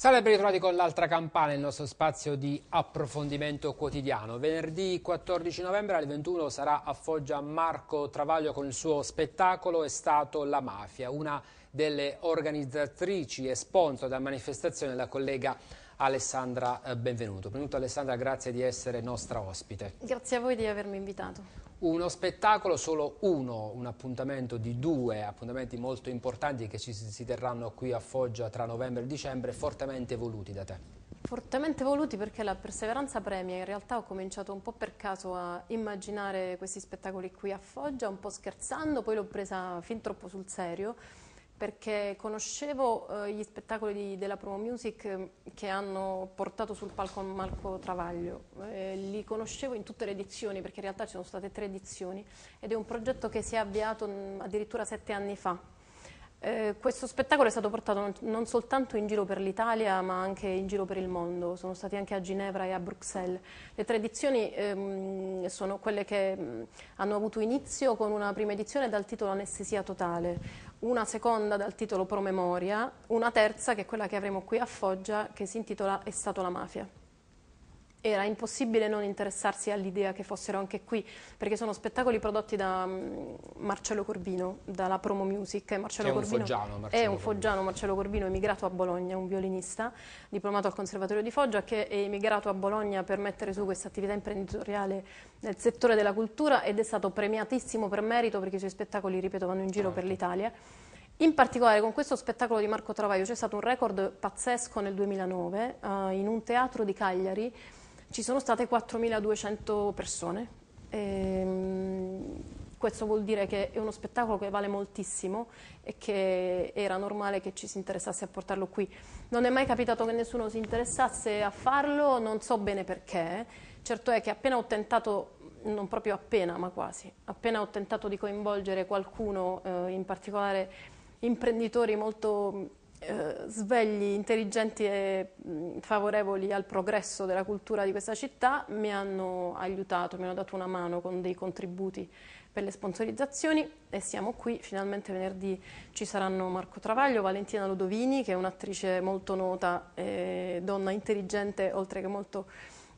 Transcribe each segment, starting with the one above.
Salve ben ritrovati con l'altra campana, il nostro spazio di approfondimento quotidiano. Venerdì 14 novembre alle 21 sarà a Foggia Marco Travaglio con il suo spettacolo È stato la mafia, una delle organizzatrici e sponsor della manifestazione, la collega Alessandra eh, Benvenuto. Benvenuto Alessandra, grazie di essere nostra ospite. Grazie a voi di avermi invitato uno spettacolo, solo uno, un appuntamento di due appuntamenti molto importanti che ci si terranno qui a Foggia tra novembre e dicembre, fortemente voluti da te. Fortemente voluti perché la Perseveranza Premia in realtà ho cominciato un po' per caso a immaginare questi spettacoli qui a Foggia, un po' scherzando, poi l'ho presa fin troppo sul serio perché conoscevo eh, gli spettacoli di, della Promo Music mm, che hanno portato sul palco Marco Travaglio, eh, li conoscevo in tutte le edizioni perché in realtà ci sono state tre edizioni ed è un progetto che si è avviato mh, mm, addirittura sette anni fa eh, questo spettacolo è stato portato non soltanto in giro per l'Italia ma anche in giro per il mondo, sono stati anche a Ginevra e a Bruxelles. Le tre edizioni ehm, sono quelle che mh, mm, hanno avuto inizio con una prima edizione dal titolo Anestesia Totale, una seconda dal titolo Promemoria, una terza che è quella che avremo qui a Foggia che si intitola È stato la mafia era impossibile non interessarsi all'idea che fossero anche qui, perché sono spettacoli prodotti da mm, Marcello Corbino, dalla Promo Music. Marcello è un foggiano, Marcello è un foggiano, Marcello Corbino, emigrato a Bologna, un violinista, diplomato al Conservatorio di Foggia, che è emigrato a Bologna per mettere su questa attività imprenditoriale nel settore della cultura ed è stato premiatissimo per merito perché i suoi spettacoli, ripeto, vanno in giro certo. per l'Italia. In particolare con questo spettacolo di Marco Travaglio c'è stato un record pazzesco nel 2009 uh, eh, in un teatro di Cagliari ci sono state 4.200 persone. Ehm, questo vuol dire che è uno spettacolo che vale moltissimo e che era normale che ci si interessasse a portarlo qui. Non è mai capitato che nessuno si interessasse a farlo, non so bene perché. Certo è che appena ho tentato non proprio appena, ma quasi. Appena ho tentato di coinvolgere qualcuno, eh, in particolare imprenditori molto eh, svegli intelligenti e mm, favorevoli al progresso della cultura di questa città mi hanno aiutato, mi hanno dato una mano con dei contributi per le sponsorizzazioni e siamo qui, finalmente venerdì ci saranno Marco Travaglio, Valentina Lodovini che è un'attrice molto nota, eh, donna intelligente oltre che molto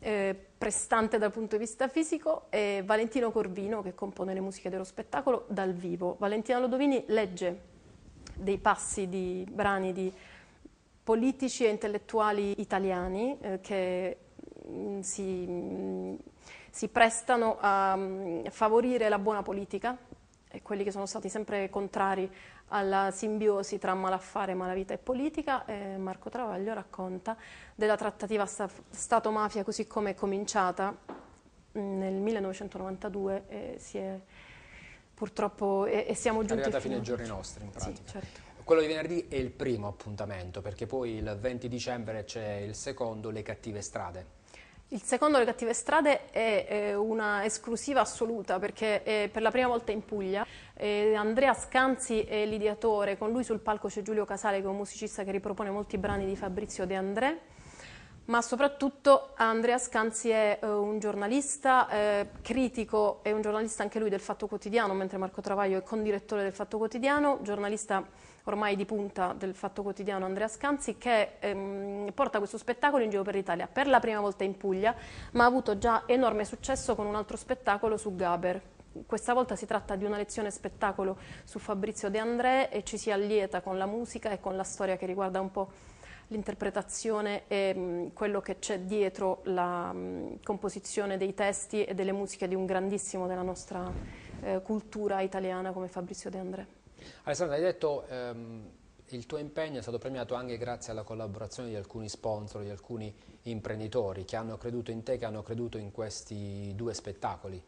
eh, prestante dal punto di vista fisico e Valentino Corvino che compone le musiche dello spettacolo dal vivo. Valentina Lodovini legge dei passi di brani di politici e intellettuali italiani eh, che mm, si, mm, si, prestano a mm, favorire la buona politica e quelli che sono stati sempre contrari alla simbiosi tra malaffare, malavita e politica. E Marco Travaglio racconta della trattativa sta- Stato-mafia così come è cominciata nel 1992 e si è purtroppo e, e siamo giunti... Arrivata a fine giorni nostri in pratica. Sì, certo. Quello di venerdì è il primo appuntamento perché poi il 20 dicembre c'è il secondo Le cattive strade. Il secondo Le cattive strade è, è una esclusiva assoluta perché è per la prima volta in Puglia eh, Andrea Scanzi è l'ideatore, con lui sul palco c'è Giulio Casale che è un musicista che ripropone molti brani di Fabrizio De André ma soprattutto Andrea Scanzi è eh, un giornalista eh, critico, e un giornalista anche lui del Fatto Quotidiano, mentre Marco Travaglio è condirettore del Fatto Quotidiano, giornalista ormai di punta del Fatto Quotidiano Andrea Scanzi, che ehm, porta questo spettacolo in giro per l'Italia per la prima volta in Puglia, ma ha avuto già enorme successo con un altro spettacolo su Gaber. Questa volta si tratta di una lezione spettacolo su Fabrizio De André e ci si allieta con la musica e con la storia che riguarda un po' l'interpretazione e mh, mm, quello che c'è dietro la mh, mm, composizione dei testi e delle musiche di un grandissimo della nostra eh, cultura italiana come Fabrizio De André. Alessandra, hai detto ehm, il tuo impegno è stato premiato anche grazie alla collaborazione di alcuni sponsor, di alcuni imprenditori che hanno creduto in te, che hanno creduto in questi due spettacoli.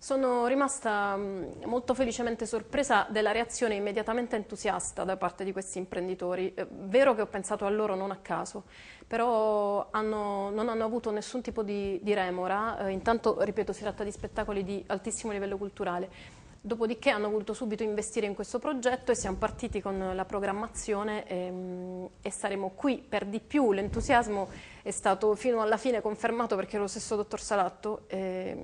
Sono rimasta mm, molto felicemente sorpresa della reazione immediatamente entusiasta da parte di questi imprenditori. È vero che ho pensato a loro non a caso, però hanno, non hanno avuto nessun tipo di, di remora. Eh, intanto, ripeto, si tratta di spettacoli di altissimo livello culturale Dopodiché hanno voluto subito investire in questo progetto e siamo partiti con la programmazione e, ehm, e saremo qui per di più. L'entusiasmo è stato fino alla fine confermato perché lo stesso dottor Salatto eh,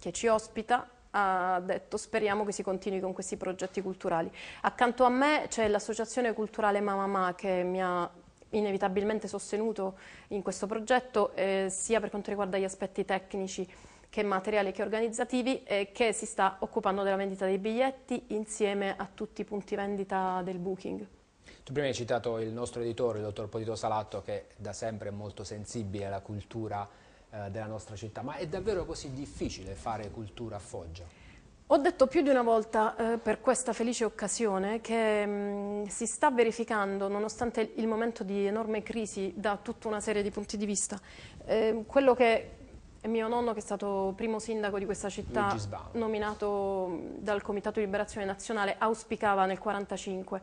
che ci ospita ha detto speriamo che si continui con questi progetti culturali. Accanto a me c'è l'associazione culturale Mamamà che mi ha inevitabilmente sostenuto in questo progetto eh, sia per quanto riguarda gli aspetti tecnici che materiali che organizzativi e eh, che si sta occupando della vendita dei biglietti insieme a tutti i punti vendita del booking. Tu prima hai citato il nostro editore, il dottor Potito Salatto, che da sempre è molto sensibile alla cultura eh, della nostra città, ma è davvero così difficile fare cultura a Foggia? Ho detto più di una volta eh, per questa felice occasione che mh, mm, si sta verificando, nonostante il momento di enorme crisi da tutta una serie di punti di vista, eh, quello che e mio nonno che è stato primo sindaco di questa città nominato dal Comitato di Liberazione Nazionale auspicava nel 1945.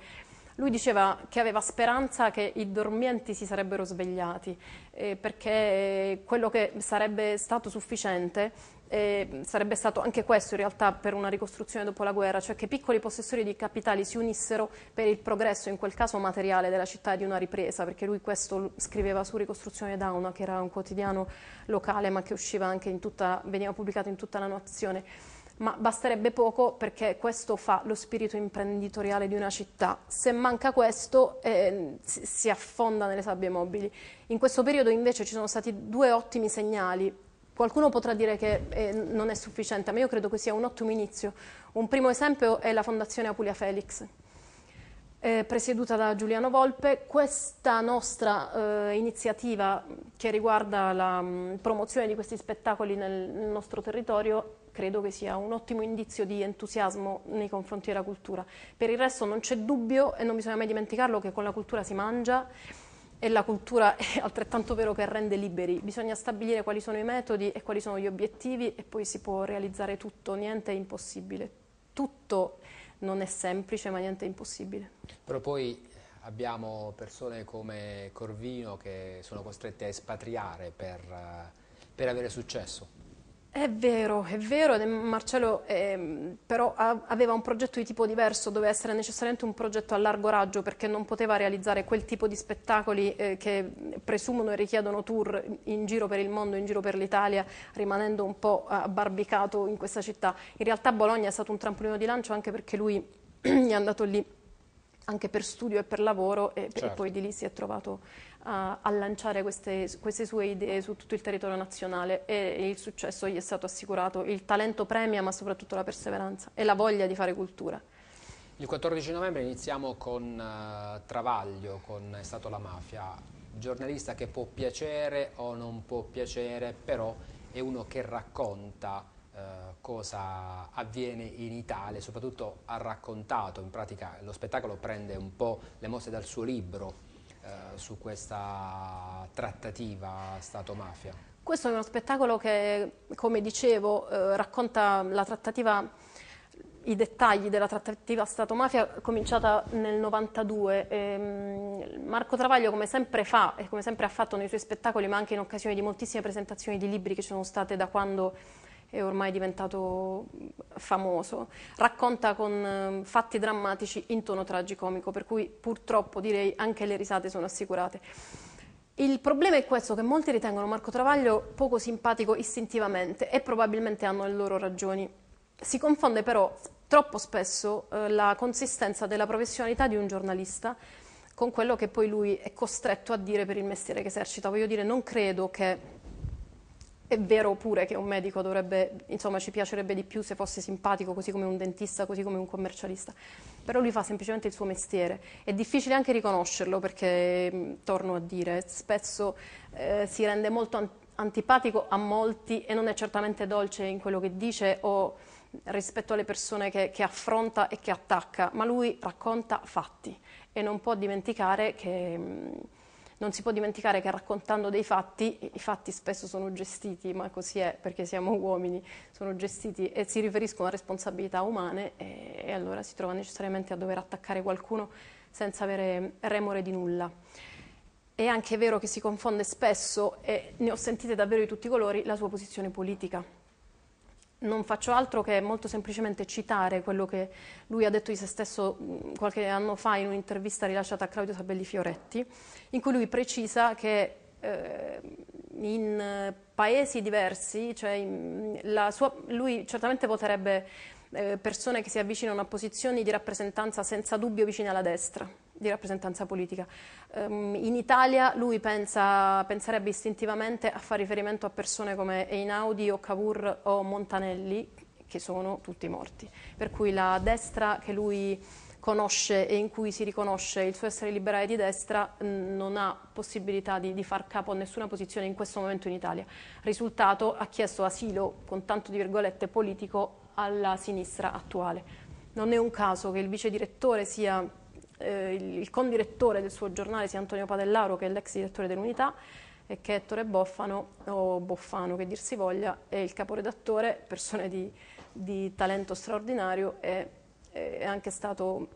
Lui diceva che aveva speranza che i dormienti si sarebbero svegliati eh, perché eh, quello che sarebbe stato sufficiente eh, sarebbe stato anche questo in realtà per una ricostruzione dopo la guerra, cioè che piccoli possessori di capitali si unissero per il progresso, in quel caso materiale, della città e di una ripresa, perché lui questo scriveva su Ricostruzione Dauna, che era un quotidiano locale ma che tutta, veniva pubblicato in tutta la nazione ma basterebbe poco perché questo fa lo spirito imprenditoriale di una città. Se manca questo eh, si affonda nelle sabbie mobili. In questo periodo invece ci sono stati due ottimi segnali Qualcuno potrà dire che eh, non è sufficiente, ma io credo che sia un ottimo inizio. Un primo esempio è la Fondazione Apulia Felix, eh, presieduta da Giuliano Volpe. Questa nostra eh, iniziativa che riguarda la mh, mm, promozione di questi spettacoli nel, nel nostro territorio credo che sia un ottimo indizio di entusiasmo nei confronti della cultura. Per il resto non c'è dubbio e non bisogna mai dimenticarlo che con la cultura si mangia e la cultura è altrettanto vero che rende liberi. Bisogna stabilire quali sono i metodi e quali sono gli obiettivi e poi si può realizzare tutto, niente è impossibile. Tutto non è semplice, ma niente è impossibile. Però poi abbiamo persone come Corvino che sono costrette a espatriare per, eh, per avere successo. È vero, è vero, Marcello eh, però aveva un progetto di tipo diverso, doveva essere necessariamente un progetto a largo raggio perché non poteva realizzare quel tipo di spettacoli eh, che presumono e richiedono tour in giro per il mondo, in giro per l'Italia, rimanendo un po' abbarbicato in questa città. In realtà Bologna è stato un trampolino di lancio anche perché lui è andato lì anche per studio e per lavoro e, certo. e poi di lì si è trovato a lanciare queste, queste, sue idee su tutto il territorio nazionale e il successo gli è stato assicurato, il talento premia ma soprattutto la perseveranza e la voglia di fare cultura. Il 14 novembre iniziamo con uh, Travaglio, con È stato la mafia, giornalista che può piacere o non può piacere, però è uno che racconta uh, cosa avviene in Italia, soprattutto ha raccontato, in pratica lo spettacolo prende un po' le mosse dal suo libro, eh, su questa trattativa Stato-mafia? Questo è uno spettacolo che, come dicevo, eh, racconta la trattativa i dettagli della trattativa Stato-mafia cominciata nel 92. Ehm, Marco Travaglio, come sempre fa e come sempre ha fatto nei suoi spettacoli, ma anche in occasione di moltissime presentazioni di libri che ci sono state da quando è ormai diventato mm, famoso, racconta con mm, fatti drammatici in tono tragicomico, per cui purtroppo direi anche le risate sono assicurate. Il problema è questo, che molti ritengono Marco Travaglio poco simpatico istintivamente e probabilmente hanno le loro ragioni. Si confonde però troppo spesso eh, la consistenza della professionalità di un giornalista con quello che poi lui è costretto a dire per il mestiere che esercita. Voglio dire, non credo che è vero pure che un medico dovrebbe, insomma, ci piacerebbe di più se fosse simpatico, così come un dentista, così come un commercialista, però lui fa semplicemente il suo mestiere. È difficile anche riconoscerlo perché, mm, torno a dire, spesso eh, si rende molto antipatico a molti e non è certamente dolce in quello che dice o rispetto alle persone che, che affronta e che attacca, ma lui racconta fatti e non può dimenticare che mm, non si può dimenticare che raccontando dei fatti, i fatti spesso sono gestiti, ma così è perché siamo uomini, sono gestiti e si riferiscono a responsabilità umane e, e allora si trova necessariamente a dover attaccare qualcuno senza avere remore di nulla. È anche vero che si confonde spesso, e ne ho sentite davvero di tutti i colori, la sua posizione politica non faccio altro che molto semplicemente citare quello che lui ha detto di se stesso mm, qualche anno fa in un'intervista rilasciata a Claudio Sabelli Fioretti, in cui lui precisa che eh, in paesi diversi, cioè in, sua, lui certamente voterebbe eh, persone che si avvicinano a posizioni di rappresentanza senza dubbio vicine alla destra, di rappresentanza politica. Um, in Italia lui pensa, penserebbe istintivamente a fare riferimento a persone come Einaudi o Cavour o Montanelli, che sono tutti morti. Per cui la destra che lui conosce e in cui si riconosce il suo essere liberale di destra non ha possibilità di, di, far capo a nessuna posizione in questo momento in Italia. Risultato ha chiesto asilo, con tanto di virgolette, politico alla sinistra attuale. Non è un caso che il vice direttore sia eh, il condirettore del suo giornale sia Antonio Padellaro, che è l'ex direttore dell'unità, e che è Ettore Boffano, o Boffano che dir si voglia, è il caporedattore, persona di, di talento straordinario e è anche stato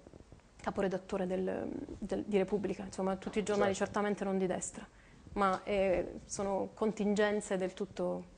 caporedattore del, del, di Repubblica, insomma tutti i giornali certo. certamente non di destra, ma è, eh, sono contingenze del tutto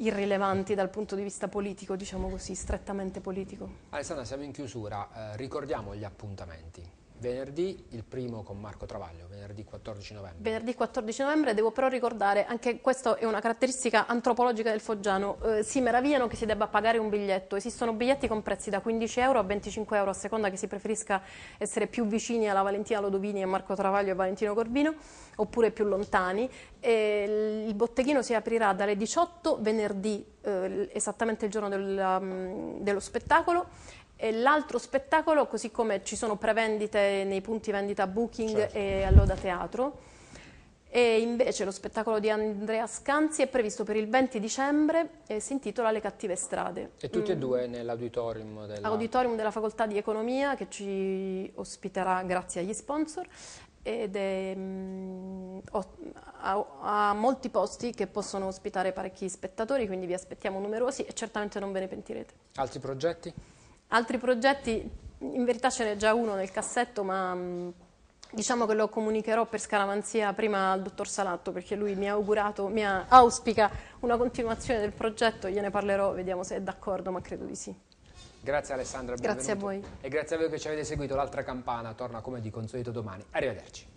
irrilevanti dal punto di vista politico, diciamo così, strettamente politico. Alessandra, siamo in chiusura, eh, ricordiamo gli appuntamenti venerdì, il primo con Marco Travaglio, venerdì 14 novembre. Venerdì 14 novembre, devo però ricordare, anche questa è una caratteristica antropologica del Foggiano, eh, si meravigliano che si debba pagare un biglietto, esistono biglietti con prezzi da 15 euro a 25 euro, a seconda che si preferisca essere più vicini alla Valentina Lodovini e Marco Travaglio e Valentino Corbino, oppure più lontani. E il botteghino si aprirà dalle 18 venerdì, eh, esattamente il giorno del, um, dello spettacolo, e l'altro spettacolo, così come ci sono prevendite nei punti vendita Booking certo. e Alloda Teatro, e invece lo spettacolo di Andrea Scanzi è previsto per il 20 dicembre e si intitola Le cattive strade. E tutti mm. e due nell'auditorium della... Auditorium della Facoltà di Economia che ci ospiterà grazie agli sponsor ed è, mm, ha, molti posti che possono ospitare parecchi spettatori, quindi vi aspettiamo numerosi e certamente non ve ne pentirete. Altri progetti? Altri progetti, in verità ce n'è già uno nel cassetto, ma mm, diciamo che lo comunicherò per scaramanzia prima al dottor Salatto, perché lui mi ha augurato, mi ha, auspica una continuazione del progetto, gliene parlerò, vediamo se è d'accordo, ma credo di sì. Grazie Alessandra, benvenuto. Grazie a voi. E grazie a voi che ci avete seguito, l'altra campana torna come di consueto domani. Arrivederci.